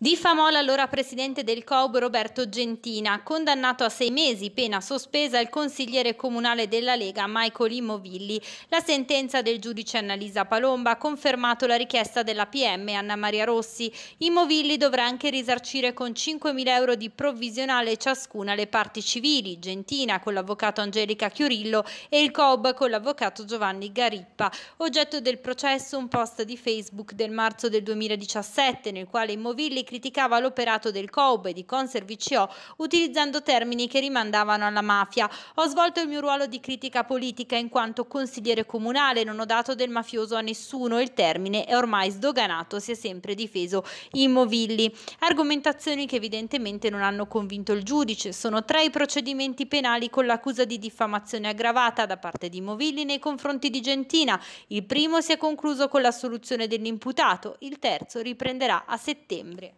Di Famola, allora presidente del COUB Roberto Gentina, condannato a sei mesi pena sospesa il consigliere comunale della Lega Michael Immovilli. La sentenza del giudice Annalisa Palomba ha confermato la richiesta della PM Anna Maria Rossi. Immovilli dovrà anche risarcire con 5.000 euro di provvisionale ciascuna le parti civili, Gentina con l'avvocato Angelica Chiorillo e il COUB con l'avvocato Giovanni Garippa. Oggetto del processo un post di Facebook del marzo del 2017 nel quale Immovilli criticava l'operato del COUB e di Conservicio utilizzando termini che rimandavano alla mafia. Ho svolto il mio ruolo di critica politica in quanto consigliere comunale, non ho dato del mafioso a nessuno, il termine è ormai sdoganato, si è sempre difeso i movilli. Argomentazioni che evidentemente non hanno convinto il giudice, sono tre i procedimenti penali con l'accusa di diffamazione aggravata da parte di Movilli nei confronti di Gentina. Il primo si è concluso con l'assoluzione dell'imputato, il terzo riprenderà a settembre.